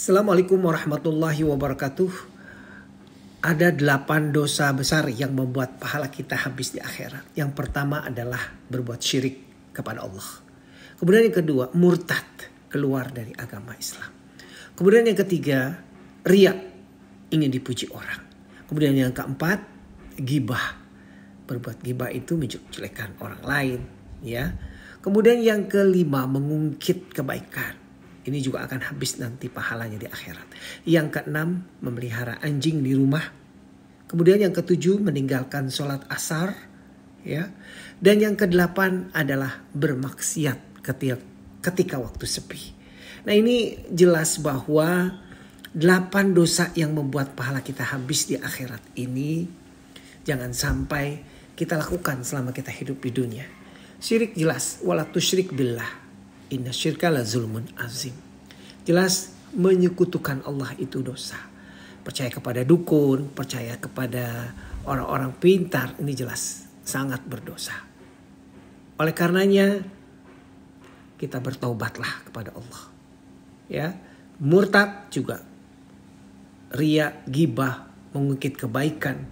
Assalamualaikum warahmatullahi wabarakatuh. Ada delapan dosa besar yang membuat pahala kita habis di akhirat. Yang pertama adalah berbuat syirik kepada Allah. Kemudian yang kedua, murtad, keluar dari agama Islam. Kemudian yang ketiga, riak, ingin dipuji orang. Kemudian yang keempat, gibah. Berbuat gibah itu menjelek orang lain, ya. Kemudian yang kelima, mengungkit kebaikan ini juga akan habis nanti pahalanya di akhirat. Yang keenam, memelihara anjing di rumah. Kemudian yang ketujuh, meninggalkan sholat asar. ya. Dan yang kedelapan adalah bermaksiat ketika, ketika waktu sepi. Nah ini jelas bahwa delapan dosa yang membuat pahala kita habis di akhirat ini jangan sampai kita lakukan selama kita hidup di dunia. Syirik jelas, walatu syirik billah. Inna syirka la zulmun azim. Jelas menyekutukan Allah itu dosa. Percaya kepada dukun, percaya kepada orang-orang pintar, ini jelas sangat berdosa. Oleh karenanya kita bertaubatlah kepada Allah. Ya, murtad juga ria, gibah, mengungkit kebaikan,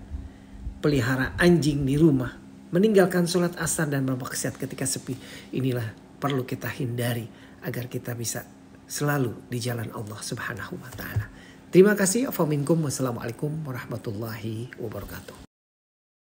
pelihara anjing di rumah, meninggalkan sholat asar dan bermaksiat ketika sepi. Inilah perlu kita hindari agar kita bisa selalu di jalan Allah Subhanahu wa taala. Terima kasih. Wassalamualaikum warahmatullahi wabarakatuh.